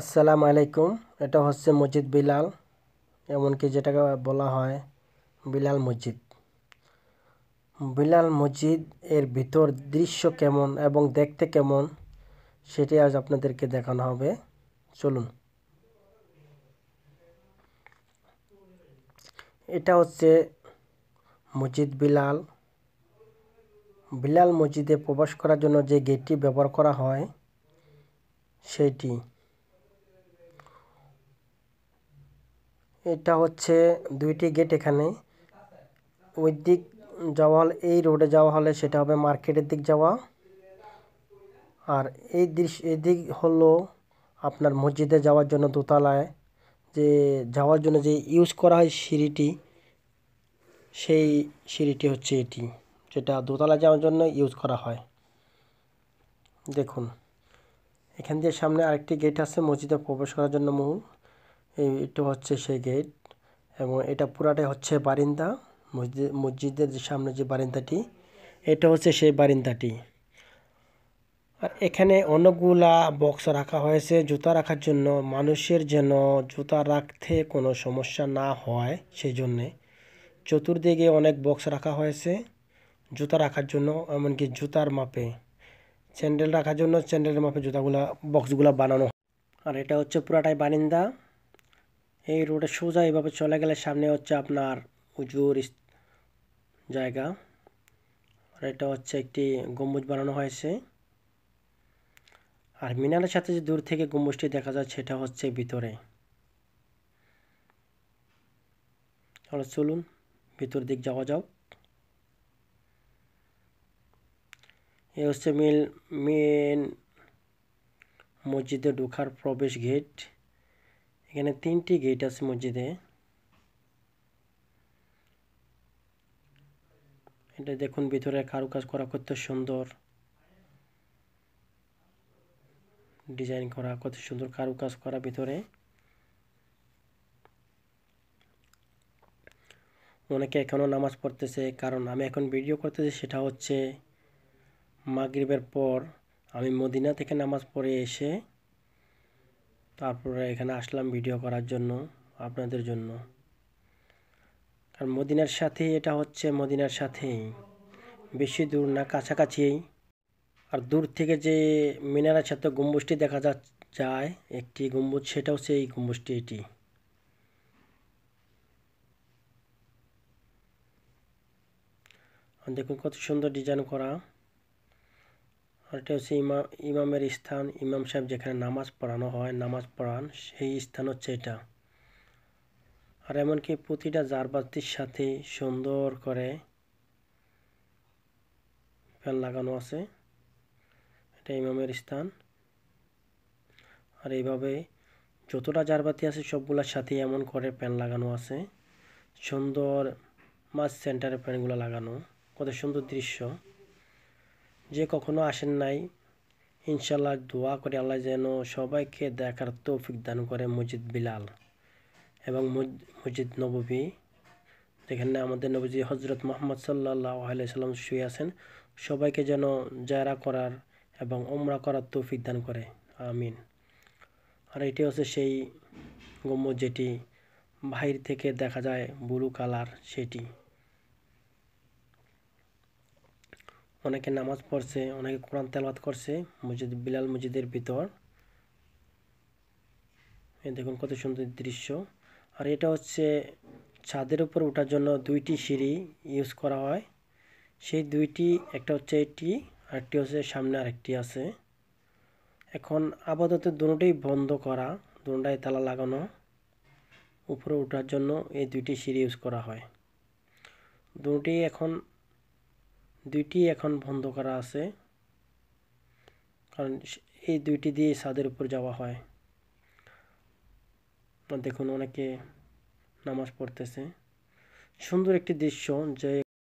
আসসালামু আলাইকুম এটা হচ্ছে মসজিদ বিলাল এমনকি যেটাকে বলা হয় বিলাল মসজিদ বিলাল মসজিদ এর ভিতর দৃশ্য কেমন এবং দেখতে কেমন সেটি আজ আপনাদেরকে দেখানো হবে চলুন এটা হচ্ছে মসজিদ বিলাল বিলাল মসজিদে প্রবেশ করার জন্য যে গেটটি ব্যবহার করা হয় সেইটি এটা হচ্ছে দুইটি গেট এখানে ওই দিক যাওয়া হলে এই রোডে যাওয়া হলে সেটা হবে মার্কেটের দিক যাওয়া আর এই দৃশ্য এদিক হলো আপনার মসজিদে যাওয়ার জন্য দোতলায় যে যাওয়ার জন্য যে ইউজ করা হয় সিঁড়িটি সেই সিঁড়িটি হচ্ছে এটি যেটা দোতলা যাওয়ার জন্য ইউজ করা হয় দেখুন এখান দিয়ে সামনে আরেকটি গেট আছে মসজিদে প্রবেশ করার জন্য মূল এটা হচ্ছে সেই গেট এবং এটা পুরাটাই হচ্ছে বারিন্দা মসজিদ মসজিদের যে সামনে যে বারিন্দাটি এটা হচ্ছে সেই বারিন্দাটি আর এখানে অনেকগুলা বক্স রাখা হয়েছে জুতা রাখার জন্য মানুষের যেন জুতা রাখতে কোনো সমস্যা না হয় সেই জন্যে চতুর্দিকে অনেক বক্স রাখা হয়েছে জুতা রাখার জন্য এমনকি জুতার মাপে স্যান্ডেল রাখার জন্য স্যান্ডেলের মাপে জুতাগুলা বক্সগুলা বানানো আর এটা হচ্ছে পুরাটাই বারিন্দা এই রোডে সোজা এভাবে চলে গেলে সামনে হচ্ছে আপনার উজুর জায়গা আর এটা হচ্ছে একটি গম্বুজ বানানো হয়েছে আর মিনারের সাথে যে দূর থেকে গম্বুজটি দেখা যায় সেটা হচ্ছে ভিতরে তাহলে চলুন ভিতর দিক যাওয়া যাও এ হচ্ছে মিল মেন মসজিদে ঢোকার প্রবেশ গেট এখানে তিনটি গেট আছে মসজিদে এটা দেখুন ভিতরে কারুকাজ করা কত সুন্দর ডিজাইন করা কত সুন্দর কারুকাজ করা ভিতরে অনেকে এখনও নামাজ পড়তেছে কারণ আমি এখন ভিডিও করতেছি সেটা হচ্ছে মাগরিবের পর আমি মদিনা থেকে নামাজ পড়ে এসে তারপরে এখানে আসলাম ভিডিও করার জন্য আপনাদের জন্য কারণ মদিনার সাথেই এটা হচ্ছে মদিনার সাথেই বেশি দূর না কাছাকাছিই আর দূর থেকে যে মিনারা ছাত্র গম্বুজটি দেখা যা যায় একটি গম্বুজ সেটাও সেই গম্বুজটি এটি দেখুন কত সুন্দর ডিজাইন করা আরেকটি হচ্ছে ইমাম ইমামের স্থান ইমাম সাহেব যেখানে নামাজ পড়ানো হয় নামাজ পড়ান সেই স্থান হচ্ছে এটা আর এমনকি প্রতিটা জারবাতির সাথে সুন্দর করে ফ্যান লাগানো আছে এটা ইমামের স্থান আর এইভাবে যতটা জারবাতি আছে সবগুলোর সাথে এমন করে প্যান লাগানো আছে সুন্দর মাছ সেন্টারে প্যানগুলো লাগানো কত সুন্দর দৃশ্য যে কখনো আসেন নাই ইনশাল্লাহ দোয়া করে আল্লাহ যেন সবাইকে দেখার তৌফিক দান করে মসজিদ বিলাল এবং মসজিদ নববী যেখানে আমাদের নবজি হজরত মোহাম্মদ সাল্লাহ সাল্লাম শুয়ে আছেন সবাইকে যেন জায়রা করার এবং ওমরা করার তৌফিক দান করে আমিন আর এটি হচ্ছে সেই গম্বুজ যেটি বাহির থেকে দেখা যায় ব্লু কালার সেটি অনেকে নামাজ পড়ছে অনেকে কোরআন তেলাওয়াত করছে মসজিদ বিলাল মসজিদের ভিতর এ দেখুন কত সুন্দর দৃশ্য আর এটা হচ্ছে ছাদের উপর ওঠার জন্য দুইটি সিঁড়ি ইউজ করা হয় সেই দুইটি একটা হচ্ছে এটি আরেকটি হচ্ছে সামনে আরেকটি আছে এখন আপাতত দুটোই বন্ধ করা দুটাই তালা লাগানো উপরে ওঠার জন্য এই দুইটি সিঁড়ি ইউজ করা হয় দুটি এখন দুইটি এখন বন্ধ করা আছে কারণ এই দুইটি দিয়ে ছাদের উপর যাওয়া হয় দেখুন অনেকে নামাজ পড়তেছে সুন্দর একটি দৃশ্য যে